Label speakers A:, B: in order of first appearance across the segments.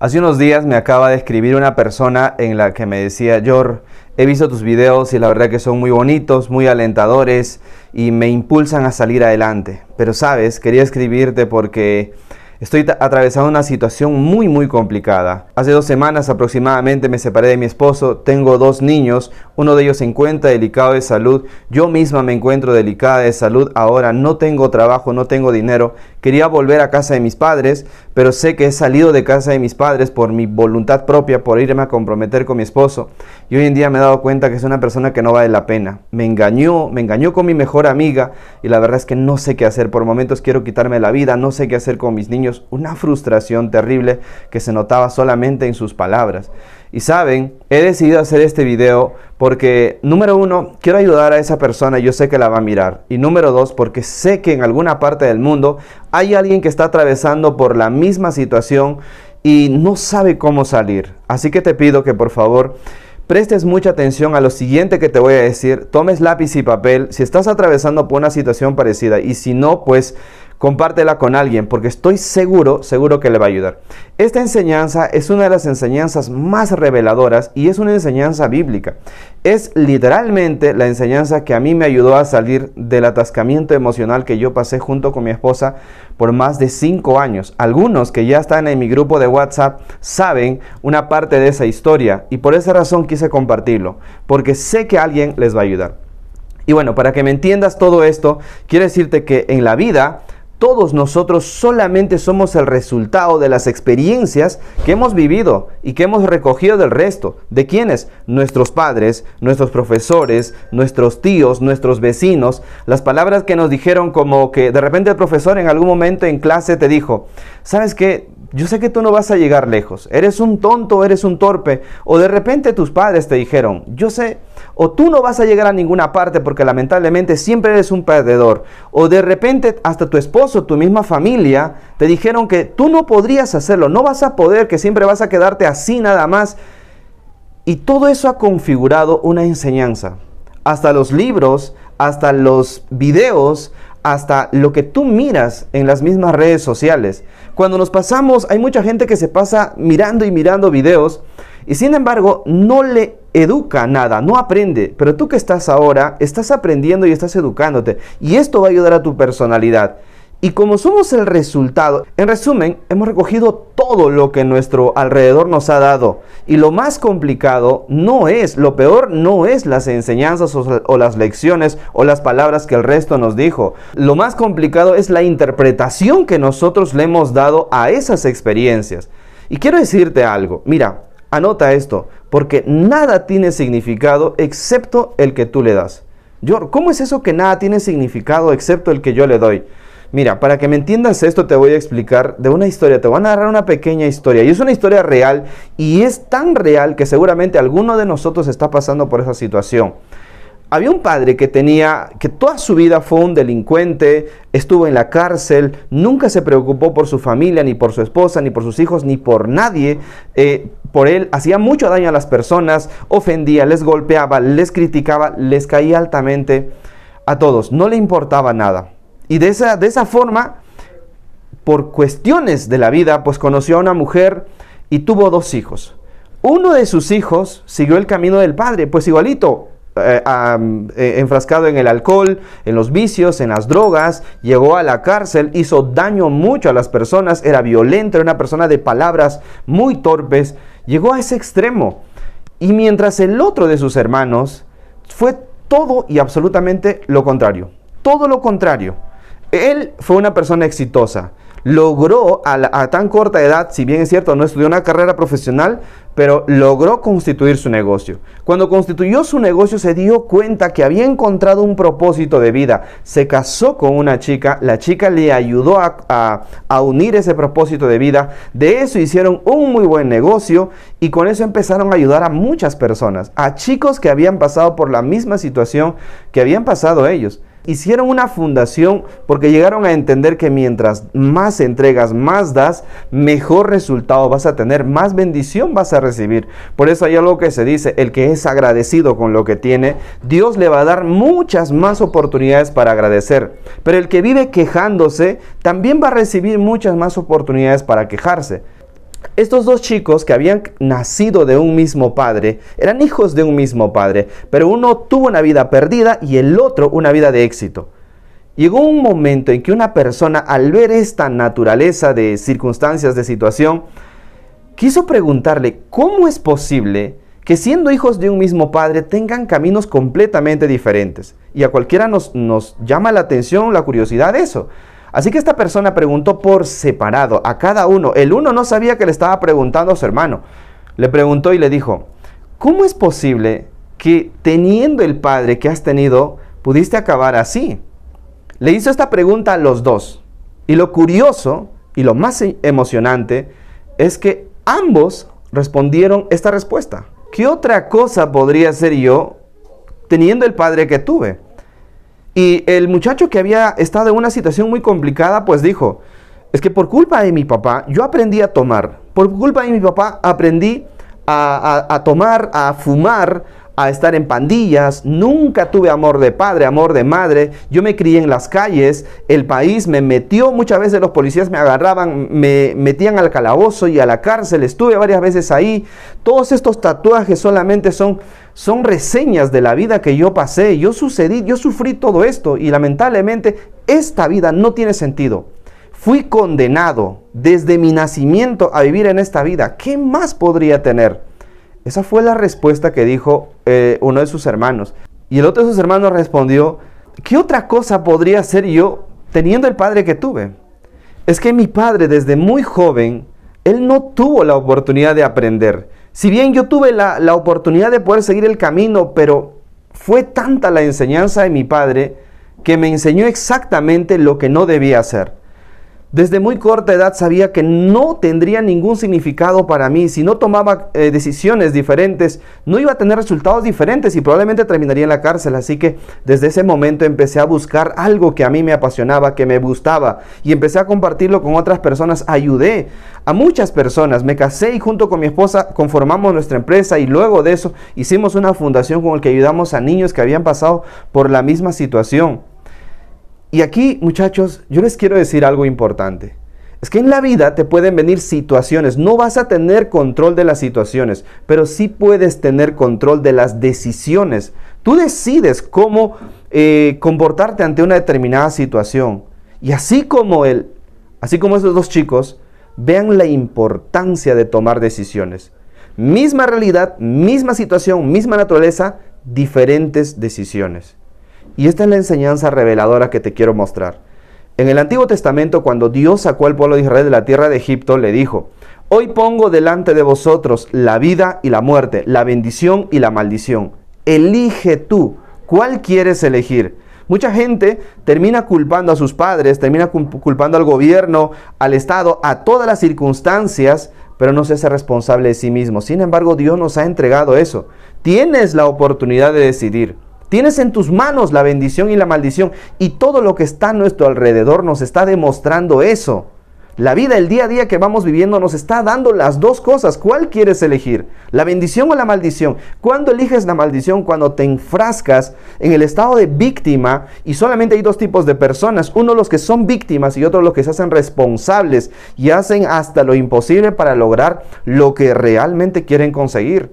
A: Hace unos días me acaba de escribir una persona en la que me decía, Yor, he visto tus videos y la verdad que son muy bonitos, muy alentadores y me impulsan a salir adelante. Pero sabes, quería escribirte porque estoy atravesando una situación muy muy complicada. Hace dos semanas aproximadamente me separé de mi esposo, tengo dos niños, uno de ellos se encuentra delicado de salud, yo misma me encuentro delicada de salud, ahora no tengo trabajo, no tengo dinero Quería volver a casa de mis padres, pero sé que he salido de casa de mis padres por mi voluntad propia, por irme a comprometer con mi esposo. Y hoy en día me he dado cuenta que es una persona que no vale la pena. Me engañó, me engañó con mi mejor amiga y la verdad es que no sé qué hacer. Por momentos quiero quitarme la vida, no sé qué hacer con mis niños. Una frustración terrible que se notaba solamente en sus palabras. Y saben, he decidido hacer este video porque, número uno, quiero ayudar a esa persona, yo sé que la va a mirar. Y número dos, porque sé que en alguna parte del mundo hay alguien que está atravesando por la misma situación y no sabe cómo salir. Así que te pido que por favor prestes mucha atención a lo siguiente que te voy a decir. Tomes lápiz y papel si estás atravesando por una situación parecida y si no, pues compártela con alguien porque estoy seguro, seguro que le va a ayudar. Esta enseñanza es una de las enseñanzas más reveladoras y es una enseñanza bíblica. Es literalmente la enseñanza que a mí me ayudó a salir del atascamiento emocional que yo pasé junto con mi esposa por más de cinco años. Algunos que ya están en mi grupo de WhatsApp saben una parte de esa historia y por esa razón quise compartirlo, porque sé que alguien les va a ayudar. Y bueno, para que me entiendas todo esto, quiero decirte que en la vida todos nosotros solamente somos el resultado de las experiencias que hemos vivido y que hemos recogido del resto. ¿De quiénes? Nuestros padres, nuestros profesores, nuestros tíos, nuestros vecinos. Las palabras que nos dijeron como que de repente el profesor en algún momento en clase te dijo, ¿sabes qué? yo sé que tú no vas a llegar lejos, eres un tonto, eres un torpe, o de repente tus padres te dijeron, yo sé, o tú no vas a llegar a ninguna parte porque lamentablemente siempre eres un perdedor, o de repente hasta tu esposo, tu misma familia, te dijeron que tú no podrías hacerlo, no vas a poder, que siempre vas a quedarte así nada más. Y todo eso ha configurado una enseñanza, hasta los libros, hasta los videos, hasta lo que tú miras en las mismas redes sociales. Cuando nos pasamos, hay mucha gente que se pasa mirando y mirando videos y sin embargo no le educa nada, no aprende. Pero tú que estás ahora, estás aprendiendo y estás educándote. Y esto va a ayudar a tu personalidad. Y como somos el resultado, en resumen, hemos recogido todo lo que nuestro alrededor nos ha dado. Y lo más complicado no es, lo peor no es las enseñanzas o, las lecciones o las palabras que el resto nos dijo. Lo más complicado es la interpretación que nosotros le hemos dado a esas experiencias. Y quiero decirte algo, mira, anota esto, porque nada tiene significado excepto el que tú le das. George, ¿cómo es eso que nada tiene significado excepto el que yo le doy? Mira, para que me entiendas esto te voy a explicar de una historia, te voy a narrar una pequeña historia. Y es una historia real y es tan real que seguramente alguno de nosotros está pasando por esa situación. Había un padre que tenía, que toda su vida fue un delincuente, estuvo en la cárcel, nunca se preocupó por su familia, ni por su esposa, ni por sus hijos, ni por nadie. Eh, por él hacía mucho daño a las personas, ofendía, les golpeaba, les criticaba, les caía altamente a todos, no le importaba nada. Y de esa, forma, por cuestiones de la vida, pues conoció a una mujer y tuvo dos hijos. Uno de sus hijos siguió el camino del padre, pues igualito, eh, eh, enfrascado en el alcohol, en los vicios, en las drogas, llegó a la cárcel, hizo daño mucho a las personas, era violento, era una persona de palabras muy torpes, llegó a ese extremo. Y mientras el otro de sus hermanos fue todo y absolutamente lo contrario, todo lo contrario él fue una persona exitosa. Logró a, tan corta edad, si bien es cierto, no estudió una carrera profesional, pero logró constituir su negocio. Cuando constituyó su negocio se dio cuenta que había encontrado un propósito de vida. Se casó con una chica, la chica le ayudó a unir ese propósito de vida. De eso hicieron un muy buen negocio y con eso empezaron a ayudar a muchas personas, a chicos que habían pasado por la misma situación que habían pasado ellos hicieron una fundación porque llegaron a entender que mientras más entregas, más das, mejor resultado vas a tener, más bendición vas a recibir. Por eso hay algo que se dice, el que es agradecido con lo que tiene, Dios le va a dar muchas más oportunidades para agradecer. Pero el que vive quejándose, también va a recibir muchas más oportunidades para quejarse. Estos dos chicos que habían nacido de un mismo padre, eran hijos de un mismo padre, pero uno tuvo una vida perdida y el otro una vida de éxito. Llegó un momento en que una persona, al ver esta naturaleza de circunstancias, de situación, quiso preguntarle, ¿cómo es posible que siendo hijos de un mismo padre tengan caminos completamente diferentes? Y a cualquiera nos, llama la atención, la curiosidad de eso. Así que esta persona preguntó por separado a cada uno. El uno no sabía que le estaba preguntando a su hermano. Le preguntó y le dijo, ¿cómo es posible que teniendo el padre que has tenido, pudiste acabar así? Le hizo esta pregunta a los dos. Y lo curioso y lo más e-, emocionante es que ambos respondieron esta respuesta. ¿Qué otra cosa podría ser yo teniendo el padre que tuve? Y el muchacho que había estado en una situación muy complicada, pues dijo, es que por culpa de mi papá yo aprendí a tomar, por culpa de mi papá aprendí a, tomar, a fumar, a estar en pandillas, nunca tuve amor de padre, amor de madre, yo me crié en las calles, el país me metió, muchas veces los policías me agarraban, me metían al calabozo y a la cárcel, estuve varias veces ahí, todos estos tatuajes solamente son son reseñas de la vida que yo pasé, yo sucedí, yo sufrí todo esto y lamentablemente esta vida no tiene sentido. Fui condenado desde mi nacimiento a vivir en esta vida. ¿Qué más podría tener? Esa fue la respuesta que dijo eh, uno de sus hermanos. Y el otro de sus hermanos respondió, ¿qué otra cosa podría ser yo teniendo el padre que tuve? Es que mi padre desde muy joven, él no tuvo la oportunidad de aprender. Si bien yo tuve la, la oportunidad de poder seguir el camino, pero fue tanta la enseñanza de mi padre que me enseñó exactamente lo que no debía hacer. Desde muy corta edad sabía que no tendría ningún significado para mí. Si no tomaba eh, decisiones diferentes, no iba a tener resultados diferentes y probablemente terminaría en la cárcel. Así que desde ese momento empecé a buscar algo que a mí me apasionaba, que me gustaba y empecé a compartirlo con otras personas. Ayudé a muchas personas. Me casé y junto con mi esposa conformamos nuestra empresa y luego de eso hicimos una fundación con la que ayudamos a niños que habían pasado por la misma situación. Y aquí, muchachos, yo les quiero decir algo importante. Es que en la vida te pueden venir situaciones, no vas a tener control de las situaciones, pero sí puedes tener control de las decisiones. Tú decides cómo eh, comportarte ante una determinada situación. Y así como él, así como esos dos chicos, vean la importancia de tomar decisiones. Misma realidad, misma situación, misma naturaleza, diferentes decisiones. Y esta es la enseñanza reveladora que te quiero mostrar. En el Antiguo Testamento, cuando Dios sacó al pueblo de Israel de la tierra de Egipto, le dijo, hoy pongo delante de vosotros la vida y la muerte, la bendición y la maldición. Elige tú, ¿cuál quieres elegir? Mucha gente termina culpando a sus padres, termina culpando al gobierno, al Estado, a todas las circunstancias, pero no se hace responsable de sí mismo. Sin embargo, Dios nos ha entregado eso. Tienes la oportunidad de decidir. Tienes en tus manos la bendición y la maldición y todo lo que está a nuestro alrededor nos está demostrando eso. La vida, el día a día que vamos viviendo nos está dando las dos cosas. ¿Cuál quieres elegir? ¿La bendición o la maldición? Cuando eliges la maldición? Cuando te enfrascas en el estado de víctima y solamente hay dos tipos de personas. Uno los que son víctimas y otro los que se hacen responsables y hacen hasta lo imposible para lograr lo que realmente quieren conseguir.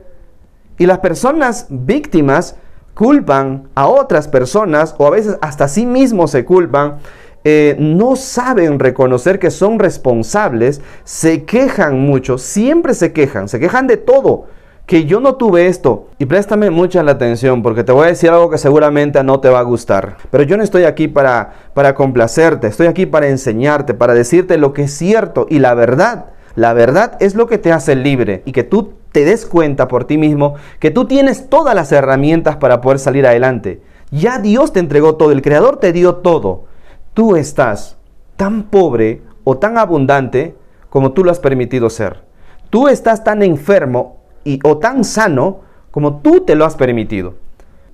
A: Y las personas víctimas culpan a otras personas o a veces hasta a sí mismos se culpan, eh, no saben reconocer que son responsables, se quejan mucho, siempre se quejan, se quejan de todo. Que yo no tuve esto. Y préstame mucha la atención porque te voy a decir algo que seguramente no te va a gustar. Pero yo no estoy aquí para, para complacerte, estoy aquí para enseñarte, para decirte lo que es cierto y la verdad. La verdad es lo que te hace libre y que tú te des cuenta por ti mismo que tú tienes todas las herramientas para poder salir adelante. Ya Dios te entregó todo, el Creador te dio todo. Tú estás tan pobre o tan abundante como tú lo has permitido ser. Tú estás tan enfermo y, o tan sano como tú te lo has permitido.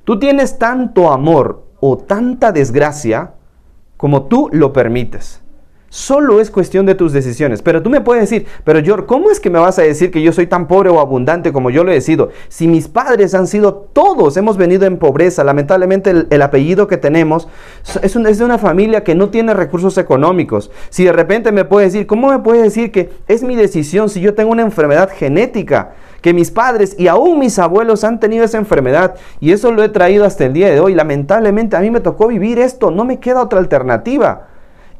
A: Tú tienes tanto amor o tanta desgracia como tú lo permites. Solo es cuestión de tus decisiones. Pero tú me puedes decir, pero George, ¿cómo es que me vas a decir que yo soy tan pobre o abundante como yo lo he sido? Si mis padres han sido todos, hemos venido en pobreza. Lamentablemente el, apellido que tenemos es, es, de una familia que no tiene recursos económicos. Si de repente me puedes decir, ¿cómo me puedes decir que es mi decisión si yo tengo una enfermedad genética? Que mis padres y aún mis abuelos han tenido esa enfermedad y eso lo he traído hasta el día de hoy. Lamentablemente a mí me tocó vivir esto, no me queda otra alternativa.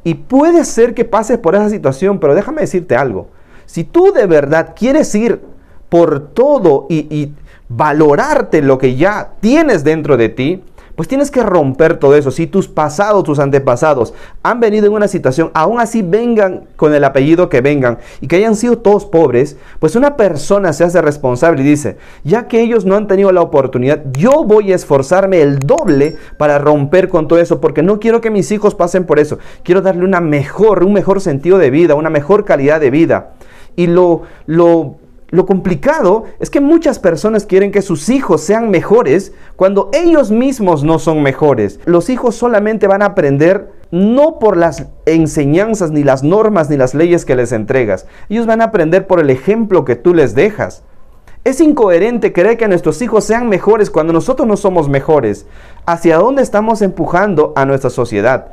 A: Y puede ser que pases por esa situación, pero déjame decirte algo. Si tú de verdad quieres ir por todo y, valorarte lo que ya tienes dentro de ti, pues tienes que romper todo eso. Si tus pasados, tus antepasados han venido en una situación, aún así vengan con el apellido que vengan y que hayan sido todos pobres, pues una persona se hace responsable y dice, ya que ellos no han tenido la oportunidad, yo voy a esforzarme el doble para romper con todo eso, porque no quiero que mis hijos pasen por eso. Quiero darle una mejor, un mejor sentido de vida, una mejor calidad de vida. Y lo, lo lo complicado es que muchas personas quieren que sus hijos sean mejores cuando ellos mismos no son mejores. Los hijos solamente van a aprender no por las enseñanzas, ni las normas, ni las leyes que les entregas. Ellos van a aprender por el ejemplo que tú les dejas. Es incoherente creer que nuestros hijos sean mejores cuando nosotros no somos mejores. ¿Hacia dónde estamos empujando a nuestra sociedad?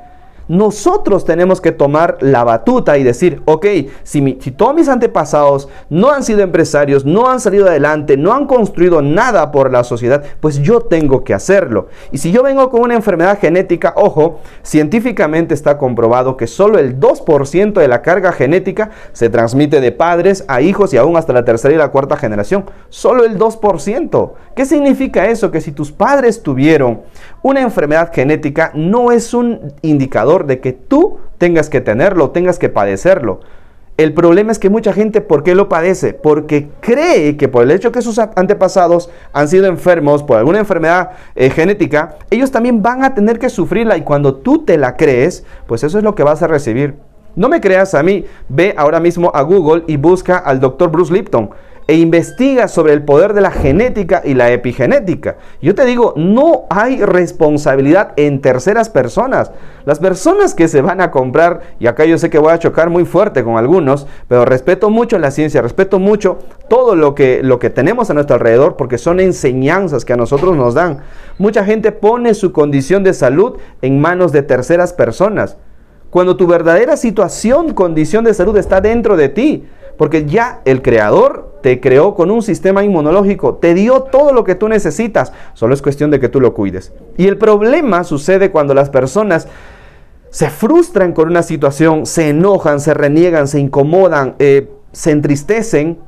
A: nosotros tenemos que tomar la batuta y decir, ok, si, si todos mis antepasados no han sido empresarios, no han salido adelante, no han construido nada por la sociedad, pues yo tengo que hacerlo. Y si yo vengo con una enfermedad genética, ojo, científicamente está comprobado que solo el 2% de la carga genética se transmite de padres a hijos y aún hasta la tercera y la cuarta generación. Solo el 2%. ¿Qué significa eso? Que si tus padres tuvieron una enfermedad genética, no es un indicador de que tú tengas que tenerlo, tengas que padecerlo. El problema es que mucha gente, ¿por qué lo padece? Porque cree que por el hecho que sus antepasados han sido enfermos por alguna enfermedad eh, genética, ellos también van a tener que sufrirla y cuando tú te la crees, pues eso es lo que vas a recibir. No me creas a mí, ve ahora mismo a Google y busca al doctor Bruce Lipton e investiga sobre el poder de la genética y la epigenética. Yo te digo, no hay responsabilidad en terceras personas. Las personas que se van a comprar, y acá yo sé que voy a chocar muy fuerte con algunos, pero respeto mucho la ciencia, respeto mucho todo lo que, lo que tenemos a nuestro alrededor, porque son enseñanzas que a nosotros nos dan. Mucha gente pone su condición de salud en manos de terceras personas. Cuando tu verdadera situación, condición de salud está dentro de ti, porque ya el creador te creó con un sistema inmunológico, te dio todo lo que tú necesitas, solo es cuestión de que tú lo cuides. Y el problema sucede cuando las personas se frustran con una situación, se enojan, se reniegan, se incomodan, eh, se entristecen.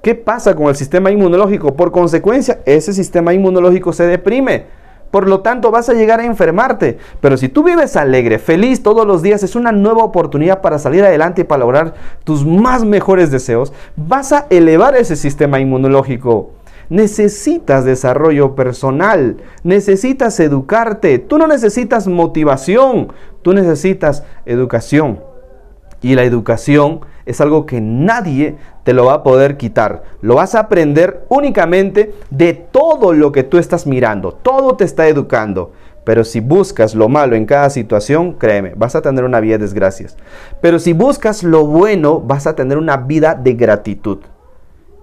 A: ¿Qué pasa con el sistema inmunológico? Por consecuencia, ese sistema inmunológico se deprime por lo tanto, vas a llegar a enfermarte. Pero si tú vives alegre, feliz todos los días, es una nueva oportunidad para salir adelante y para lograr tus más mejores deseos, vas a elevar ese sistema inmunológico. Necesitas desarrollo personal, necesitas educarte, tú no necesitas motivación, tú necesitas educación. Y la educación es algo que nadie te lo va a poder quitar. Lo vas a aprender únicamente de todo lo que tú estás mirando, todo te está educando. Pero si buscas lo malo en cada situación, créeme, vas a tener una vida de desgracias. Pero si buscas lo bueno, vas a tener una vida de gratitud.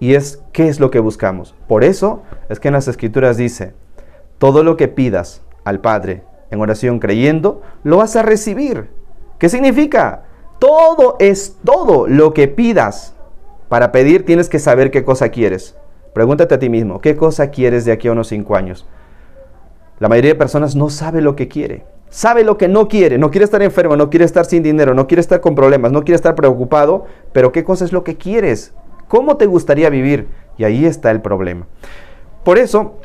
A: Y es qué es lo que buscamos. Por eso es que en las escrituras dice, todo lo que pidas al Padre en oración creyendo, lo vas a recibir. ¿Qué significa? Todo es todo lo que pidas. Para pedir tienes que saber qué cosa quieres. Pregúntate a ti mismo, ¿qué cosa quieres de aquí a unos cinco años? La mayoría de personas no sabe lo que quiere. Sabe lo que no quiere. No quiere estar enfermo, no quiere estar sin dinero, no quiere estar con problemas, no quiere estar preocupado. Pero ¿qué cosa es lo que quieres? ¿Cómo te gustaría vivir? Y ahí está el problema. Por eso,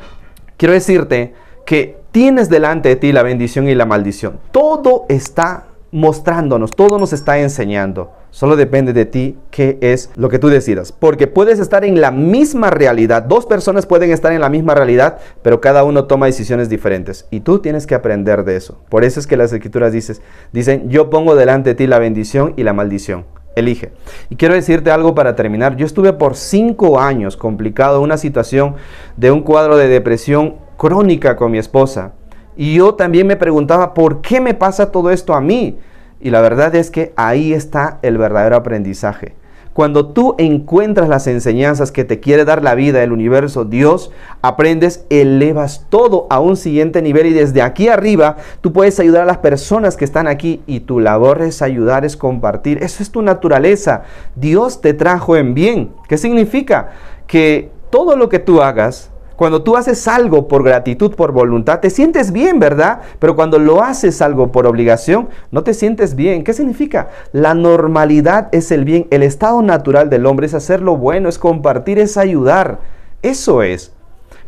A: quiero decirte que tienes delante de ti la bendición y la maldición. Todo está mostrándonos, todo nos está enseñando. Solo depende de ti qué es lo que tú decidas. Porque puedes estar en la misma realidad. Dos personas pueden estar en la misma realidad, pero cada uno toma decisiones diferentes. Y tú tienes que aprender de eso. Por eso es que las escrituras dices, dicen, yo pongo delante de ti la bendición y la maldición. Elige. Y quiero decirte algo para terminar. Yo estuve por cinco años complicado una situación de un cuadro de depresión crónica con mi esposa. Y yo también me preguntaba, ¿por qué me pasa todo esto a mí? Y la verdad es que ahí está el verdadero aprendizaje. Cuando tú encuentras las enseñanzas que te quiere dar la vida, el universo, Dios, aprendes, elevas todo a un siguiente nivel y desde aquí arriba tú puedes ayudar a las personas que están aquí y tu labor es ayudar, es compartir. Eso es tu naturaleza. Dios te trajo en bien. ¿Qué significa? Que todo lo que tú hagas, cuando tú haces algo por gratitud, por voluntad, te sientes bien, ¿verdad? Pero cuando lo haces algo por obligación, no te sientes bien. ¿Qué significa? La normalidad es el bien. El estado natural del hombre es hacer lo bueno, es compartir, es ayudar. Eso es.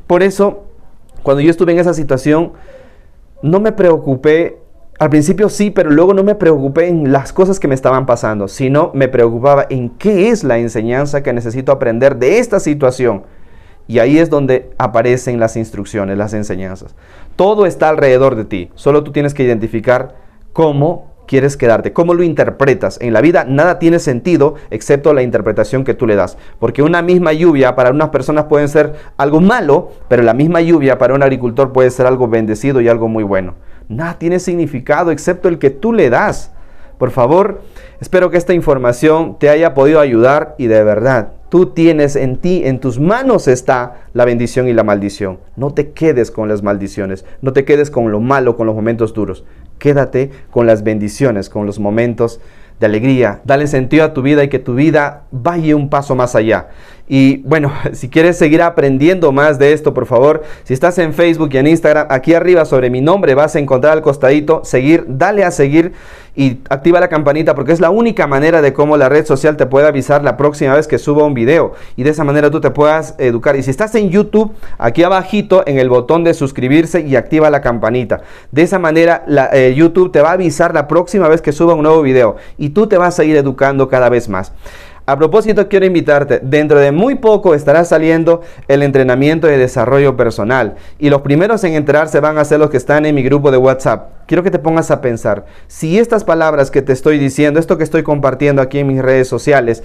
A: Por eso, cuando yo estuve en esa situación, no me preocupé. Al principio sí, pero luego no me preocupé en las cosas que me estaban pasando, sino me preocupaba en qué es la enseñanza que necesito aprender de esta situación y ahí es donde aparecen las instrucciones, las enseñanzas. Todo está alrededor de ti, solo tú tienes que identificar cómo quieres quedarte, cómo lo interpretas. En la vida nada tiene sentido excepto la interpretación que tú le das, porque una misma lluvia para unas personas puede ser algo malo, pero la misma lluvia para un agricultor puede ser algo bendecido y algo muy bueno. Nada tiene significado excepto el que tú le das. Por favor, espero que esta información te haya podido ayudar y de verdad Tú tienes en ti, en tus manos está la bendición y la maldición. No te quedes con las maldiciones, no te quedes con lo malo, con los momentos duros. Quédate con las bendiciones, con los momentos de alegría. Dale sentido a tu vida y que tu vida vaya un paso más allá. Y bueno, si quieres seguir aprendiendo más de esto, por favor, si estás en Facebook y en Instagram, aquí arriba sobre mi nombre vas a encontrar al costadito, seguir, dale a seguir y activa la campanita porque es la única manera de cómo la red social te puede avisar la próxima vez que suba un video y de esa manera tú te puedas educar. Y si estás en YouTube, aquí abajito en el botón de suscribirse y activa la campanita. De esa manera eh, YouTube te va a avisar la próxima vez que suba un nuevo video y tú te vas a ir educando cada vez más. A propósito, quiero invitarte, dentro de muy poco estará saliendo el entrenamiento de desarrollo personal y los primeros en se van a ser los que están en mi grupo de WhatsApp. Quiero que te pongas a pensar, si estas palabras que te estoy diciendo, esto que estoy compartiendo aquí en mis redes sociales,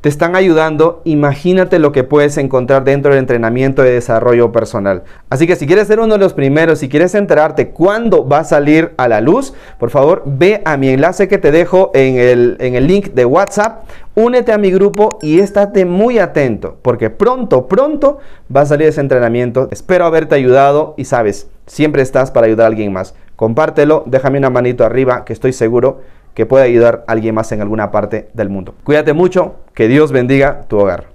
A: te están ayudando, imagínate lo que puedes encontrar dentro del entrenamiento de desarrollo personal. Así que si quieres ser uno de los primeros, si quieres enterarte cuándo va a salir a la luz, por favor ve a mi enlace que te dejo en el, en el link de WhatsApp, únete a mi grupo y estate muy atento, porque pronto, pronto va a salir ese entrenamiento. Espero haberte ayudado y sabes, siempre estás para ayudar a alguien más. Compártelo, déjame una manito arriba, que estoy seguro que pueda ayudar a alguien más en alguna parte del mundo. Cuídate mucho, que Dios bendiga tu hogar.